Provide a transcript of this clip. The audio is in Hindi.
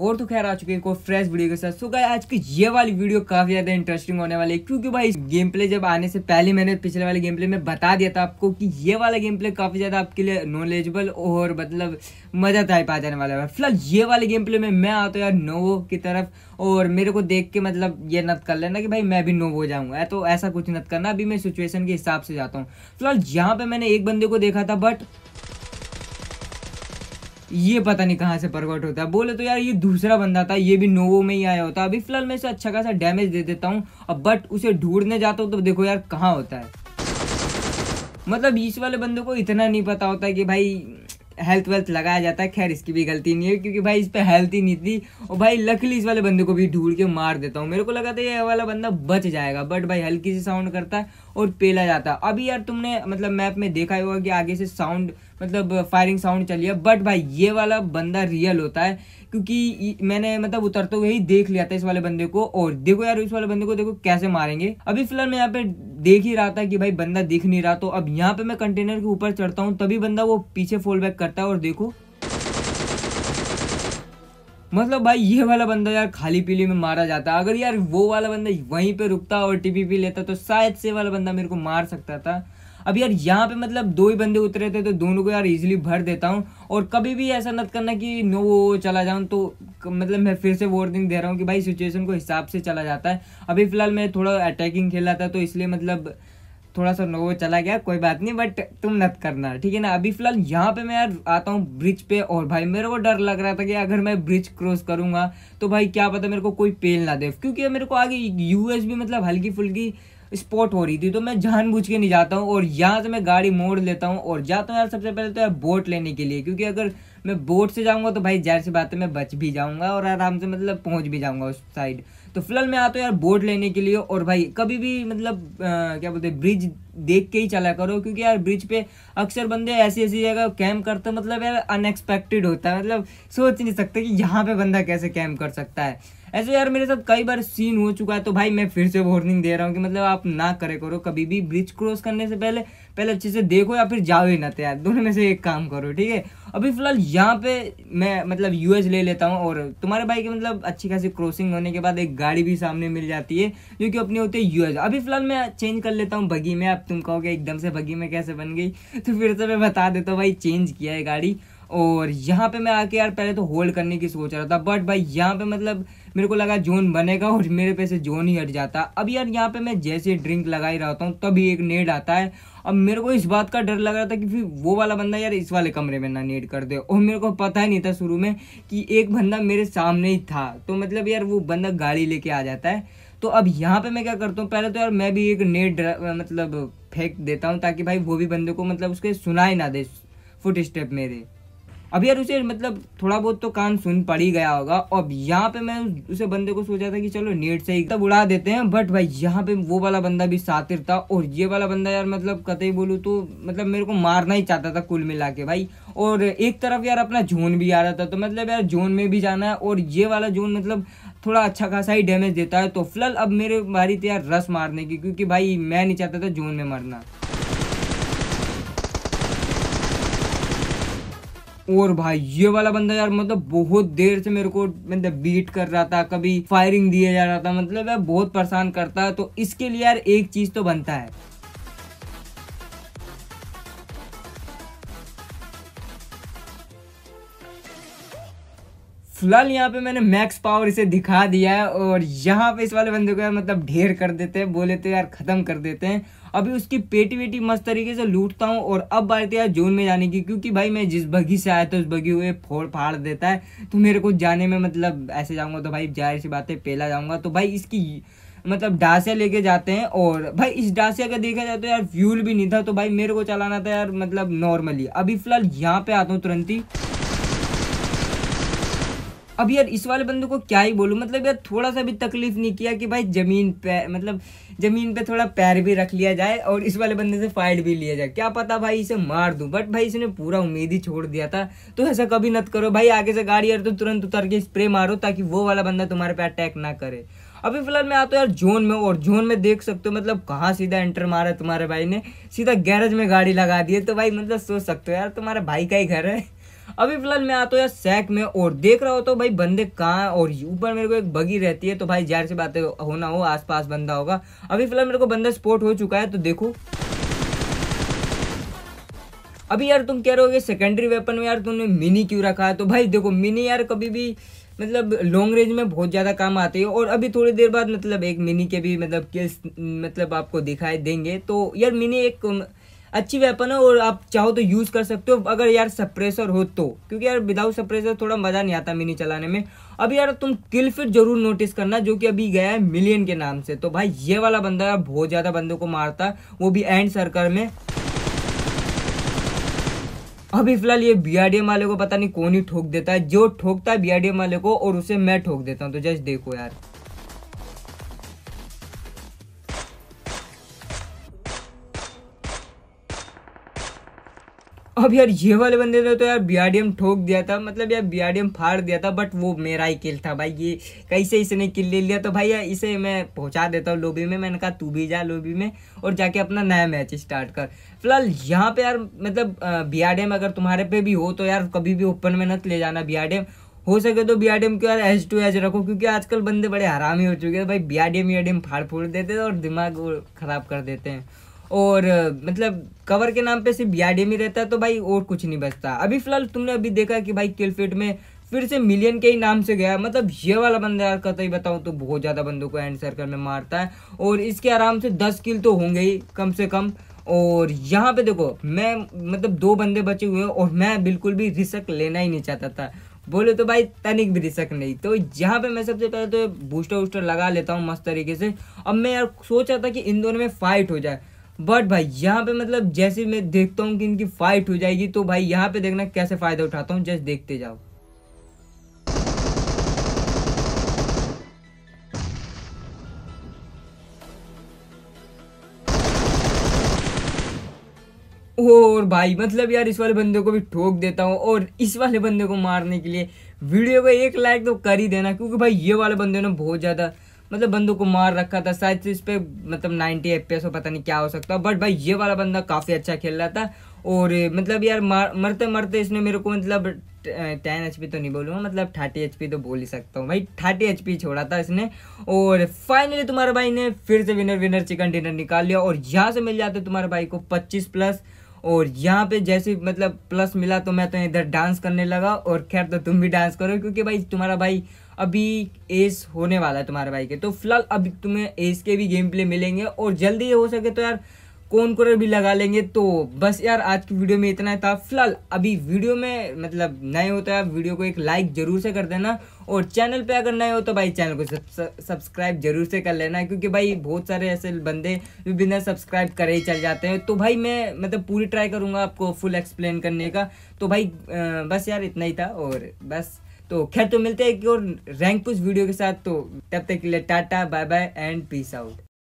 और तो खैर आ चुके हैं कोई फ्रेश वीडियो के साथ सो गाइस आज की ये वाली वीडियो काफी ज्यादा इंटरेस्टिंग होने वाली है क्योंकि भाई गेम प्ले जब आने से पहले मैंने पिछले वाले गेम प्ले में बता दिया था आपको कि ये वाला गेम प्ले काफी ज्यादा आपके लिए नॉलेजेबल और मतलब मजा टाइप आ जाने वाला है फिलहाल ये वाले गेम प्ले में मैं आता यार नोवो की तरफ और मेरे को देख के मतलब ये नत कर लेना कि भाई मैं भी नोवो जाऊंगा तो ऐसा कुछ नत करना अभी मैं सिचुएशन के हिसाब से जाता हूँ फिलहाल यहाँ पे मैंने एक बंदे को देखा था बट ये पता नहीं कहाँ से प्रकट होता है बोले तो यार ये दूसरा बंदा था ये भी नोवो में ही आया होता अभी फिलहाल मैं इसे अच्छा खासा डैमेज दे देता हूँ अब बट उसे ढूंढने जाता हूँ तो देखो यार कहाँ होता है मतलब इस वाले बंदे को इतना नहीं पता होता कि भाई हेल्थ वेल्थ लगाया जाता है खैर इसकी भी गलती नहीं है क्योंकि भाई इस पर हेल्थ ही नहीं थी और भाई लकली इस वाले बंदे को भी ढूंढ के मार देता हूँ मेरे को लगा था ये वाला बंदा बच जाएगा बट भाई हल्की सी साउंड करता है और पेला जाता है अभी यार तुमने मतलब मैप में देखा ही होगा कि आगे से साउंड मतलब फायरिंग साउंड चली है बट भाई ये वाला बंदा रियल होता है क्योंकि मैंने मतलब उतरते हुए ही देख लिया था इस वाले बंदे को और देखो यार इस वाले बंदे को देखो कैसे मारेंगे अभी फिलहाल मैं यहाँ पे देख ही रहा था कि भाई बंदा दिख नहीं रहा तो अब यहाँ पे मैं कंटेनर के ऊपर चढ़ता हूँ तभी बंदा वो पीछे फॉल बैक करता है और देखो मतलब भाई ये वाला बंदा यार खाली पीली में मारा जाता अगर यार वो वाला बंदा वहीं पे रुकता और टीपी पी लेता तो शायद से वाला बंदा मेरे को मार सकता था अब यार यहाँ पे मतलब दो ही बंदे उतरे थे तो दोनों को यार इजीली भर देता हूँ और कभी भी ऐसा मत करना कि नो वो चला जाऊँ तो मतलब मैं फिर से वार्निंग दे रहा हूँ कि भाई सिचुएशन को हिसाब से चला जाता है अभी फिलहाल मैं थोड़ा अटैकिंग खेला था तो इसलिए मतलब थोड़ा सा वो चला गया कोई बात नहीं बट तुम नत करना ठीक है ना अभी फिलहाल यहाँ पे मैं यार आता हूँ ब्रिज पे और भाई मेरे को डर लग रहा था कि अगर मैं ब्रिज क्रॉस करूँगा तो भाई क्या पता मेरे को कोई पेल ना दे क्योंकि मेरे को आगे यूएस भी मतलब हल्की फुल्की स्पॉट हो रही थी तो मैं जानबूझ के नहीं जाता हूँ और यहाँ से मैं गाड़ी मोड़ लेता हूँ और जाता हूँ यार सबसे पहले तो यार बोट लेने के लिए क्योंकि अगर मैं बोट से जाऊँगा तो भाई जहर सी बात है मैं बच भी जाऊँगा और आराम से मतलब पहुँच भी जाऊँगा उस साइड तो फिलहाल मैं आता हूँ यार बोट लेने के लिए और भाई कभी भी मतलब आ, क्या बोलते हैं ब्रिज देख के ही चला करो क्योंकि यार ब्रिज पे अक्सर बंदे ऐसी ऐसी जगह कैम्प करते मतलब यार अनएक्सपेक्टेड होता है मतलब सोच नहीं सकते कि यहाँ पे बंदा कैसे कैम्प कर सकता है ऐसे यार मेरे साथ कई बार सीन हो चुका है तो भाई मैं फिर से वार्निंग दे रहा हूँ कि मतलब आप ना करे करो कभी भी ब्रिज क्रॉस करने से पहले पहले अच्छे से देखो या फिर जाओ ही ना तैयार दोनों में से एक काम करो ठीक है अभी फिलहाल यहाँ पे मैं मतलब यूएस ले लेता हूँ और तुम्हारे भाई के मतलब अच्छी खासी क्रॉसिंग होने के बाद एक गाड़ी भी सामने मिल जाती है जो कि अपनी होती है यूएस अभी फिलहाल मैं चेंज कर लेता हूँ बगी में अब तुम कहोगे एकदम से बगी में कैसे बन गई तो फिर से मैं बता देता हूँ भाई चेंज किया है गाड़ी और यहाँ पे मैं आके यार पहले तो होल्ड करने की सोच रहा था बट भाई यहाँ पे मतलब मेरे को लगा जोन बनेगा और मेरे पे से जोन ही हट जाता अब यार यहाँ पे मैं जैसे ड्रिंक लगा ही रहा हूँ तभी एक नेड आता है अब मेरे को इस बात का डर लग रहा था कि फिर वो वाला बंदा यार इस वाले कमरे में ना नेड कर दे और मेरे को पता ही नहीं था शुरू में कि एक बंदा मेरे सामने ही था तो मतलब यार वो बंदा गाड़ी लेके आ जाता है तो अब यहाँ पे मैं क्या करता हूँ पहले तो यार मैं भी एक नेट मतलब फेंक देता हूँ ताकि भाई वो भी बंदे को मतलब उसके सुनाई ना दे फुट स्टेप मेरे अब यार उसे मतलब थोड़ा बहुत तो कान सुन पड़ ही गया होगा अब यहाँ पे मैं उसे बंदे को सोचा था कि चलो नेट से ही तब उड़ा देते हैं बट भाई यहाँ पे वो वाला बंदा भी सातिर था और ये वाला बंदा यार मतलब कतई बोलूँ तो मतलब मेरे को मारना ही चाहता था कुल मिला के भाई और एक तरफ यार अपना जोन भी आ रहा था तो मतलब यार जोन में भी जाना है और ये वाला जोन मतलब थोड़ा अच्छा खासा ही डैमेज देता है तो फिलहाल अब मेरे बारी थी यार रस मारने की क्योंकि भाई मैं नहीं चाहता था जोन में मरना और भाई ये वाला बंदा यार मतलब बहुत देर से मेरे को मतलब बीट कर रहा था कभी फायरिंग दिया जा रहा था मतलब बहुत परेशान करता है तो इसके लिए यार एक चीज तो बनता है फिलहाल यहाँ पे मैंने मैक्स पावर इसे दिखा दिया है और यहाँ पे इस वाले बंदे को यार मतलब ढेर कर देते हैं बोले तो यार ख़त्म कर देते हैं अभी उसकी पेटी वेटी मस्त तरीके से लूटता हूँ और अब बात तो यार जोन में जाने की क्योंकि भाई मैं जिस बगी से आया था उस बगी हुए फोड़ फाड़ देता है तो मेरे को जाने में मतलब ऐसे जाऊँगा तो भाई जाहिर सी बात है पहला जाऊँगा तो भाई इसकी मतलब डासिया लेके जाते हैं और भाई इस डासिया का देखा जाए तो यार फ्यूल भी नहीं था तो भाई मेरे को चलाना था यार मतलब नॉर्मली अभी फिलहाल यहाँ पे आता हूँ तुरंत ही अब यार इस वाले बंदे को क्या ही बोलूँ मतलब यार थोड़ा सा भी तकलीफ नहीं किया कि भाई ज़मीन पे मतलब ज़मीन पे थोड़ा पैर भी रख लिया जाए और इस वाले बंदे से फाइट भी लिया जाए क्या पता भाई इसे मार दूँ बट भाई इसने पूरा उम्मीद ही छोड़ दिया था तो ऐसा कभी मत करो भाई आगे से गाड़ी यार तो तुरंत उतर के स्प्रे मारो ताकि वो वाला बंदा तुम्हारे पे अटैक ना करे अभी फिलहाल मैं आता हूँ यार जोन में और जोन में देख सकते हो मतलब कहाँ सीधा एंटर मारा तुम्हारे भाई ने सीधा गैरेज में गाड़ी लगा दी है तो भाई मतलब सोच सकते हो यार तुम्हारे भाई का ही घर है अभी फिलहाल मैं आता हूँ यार सैक में और देख रहा हो तो भाई बंदे कहाँ और ऊपर मेरे को एक बगी रहती है तो भाई जहर से बात होना हो आसपास बंदा होगा अभी फिलहाल मेरे को बंदा स्पोर्ट हो चुका है तो देखो अभी यार तुम कह रहे हो कि सेकेंडरी वेपन में यार तुमने मिनी क्यों रखा है तो भाई देखो मिनी यार कभी भी मतलब लॉन्ग रेंज में बहुत ज़्यादा काम आती है और अभी थोड़ी देर बाद मतलब एक मिनी के भी मतलब किल्स मतलब आपको दिखाई देंगे तो यार मिनी एक अच्छी वेपन है और आप चाहो तो यूज़ कर सकते हो अगर यार सप्रेसर हो तो क्योंकि यार विदाउट सप्रेसर थोड़ा मज़ा नहीं आता मिनी चलाने में अब यार तुम किल फिट जरूर नोटिस करना जो कि अभी गया है मिलियन के नाम से तो भाई ये वाला बंदा यार बहुत ज़्यादा बंदों को मारता है वो भी एंड सर्कल में अभी फिलहाल ये एम वाले को पता नहीं कौन ही ठोक देता है जो ठोकता है बीआरडीएम वाले को और उसे मैं ठोक देता हूँ तो जस्ट देखो यार अब यार ये वाले बंदे ने तो यार बीआरडीएम ठोक दिया था मतलब यार बीआरडीएम फाड़ दिया था बट वो मेरा ही किल था भाई ये कैसे इसने किल ले लिया तो भाई यार इसे मैं पहुंचा देता हूँ लोबी में मैंने कहा तू भी जा लोबी में और जाके अपना नया मैच स्टार्ट कर फिलहाल यहाँ पे यार मतलब बी अगर तुम्हारे पे भी हो तो यार कभी भी ओपन में नत ले जाना बी हो सके तो बी को यार एच टू एच रखो क्योंकि आजकल बंदे बड़े हरामी हो चुके हैं भाई बी आर डी फाड़ फूड़ देते हैं और दिमाग खराब कर देते हैं और मतलब कवर के नाम पे सिर्फ बीआरडीएम ही रहता है तो भाई और कुछ नहीं बचता अभी फिलहाल तुमने अभी देखा कि भाई किलफिट में फिर से मिलियन के ही नाम से गया मतलब ये वाला बंदा यार कतई बताऊँ तो बहुत ज़्यादा बंदों को एंड सर्कल में मारता है और इसके आराम से दस किल तो होंगे ही कम से कम और यहाँ पे देखो मैं मतलब दो बंदे बचे हुए हैं और मैं बिल्कुल भी रिसक लेना ही नहीं चाहता था बोले तो भाई तनिक भी रिसक नहीं तो यहाँ पे मैं सबसे पहले तो बूस्टर वूस्टर लगा लेता हूँ मस्त तरीके से अब मैं यार सोच रहा था कि इन दोनों में फाइट हो जाए बट भाई यहाँ पे मतलब जैसे मैं देखता हूँ कि इनकी फाइट हो जाएगी तो भाई यहाँ पे देखना कैसे फ़ायदा उठाता हूँ जस्ट देखते जाओ और भाई मतलब यार इस वाले बंदे को भी ठोक देता हूँ और इस वाले बंदे को मारने के लिए वीडियो को एक लाइक तो कर ही देना क्योंकि भाई ये वाले बंदे ने बहुत ज़्यादा मतलब बंदू को मार रखा था शायद इस पर मतलब नाइन्टी एफ हो पता नहीं क्या हो सकता बट भाई ये वाला बंदा काफ़ी अच्छा खेल रहा था और मतलब यार मार, मरते मरते इसने मेरे को मतलब टेन एच तो नहीं बोलूँगा मतलब थर्टी एच तो बोल ही सकता हूँ भाई थर्टी एच छोड़ा था इसने और फाइनली तुम्हारे भाई ने फिर से विनर विनर चिकन डिनर निकाल लिया और यहाँ से मिल जाते तुम्हारे भाई को पच्चीस प्लस और यहाँ पे जैसे मतलब प्लस मिला तो मैं तो इधर डांस करने लगा और खैर तो तुम भी डांस करो क्योंकि भाई तुम्हारा भाई अभी एस होने वाला है तुम्हारे भाई के तो फिलहाल अभी तुम्हें एस के भी गेम प्ले मिलेंगे और जल्दी हो सके तो यार कौन कोर भी लगा लेंगे तो बस यार आज की वीडियो में इतना था फिलहाल अभी वीडियो में मतलब नए हो तो यार वीडियो को एक लाइक जरूर से कर देना और चैनल पे अगर नए हो तो भाई चैनल को सब्सक्राइब जरूर से कर लेना क्योंकि भाई बहुत सारे ऐसे बंदे जो बिना सब्सक्राइब करे ही चल जाते हैं तो भाई मैं मतलब पूरी ट्राई करूँगा आपको फुल एक्सप्लेन करने का तो भाई बस यार इतना ही था और बस तो खैर तो मिलते हैं एक और रैंक पुश वीडियो के साथ तो तब तक के लिए टाटा bye bye and peace out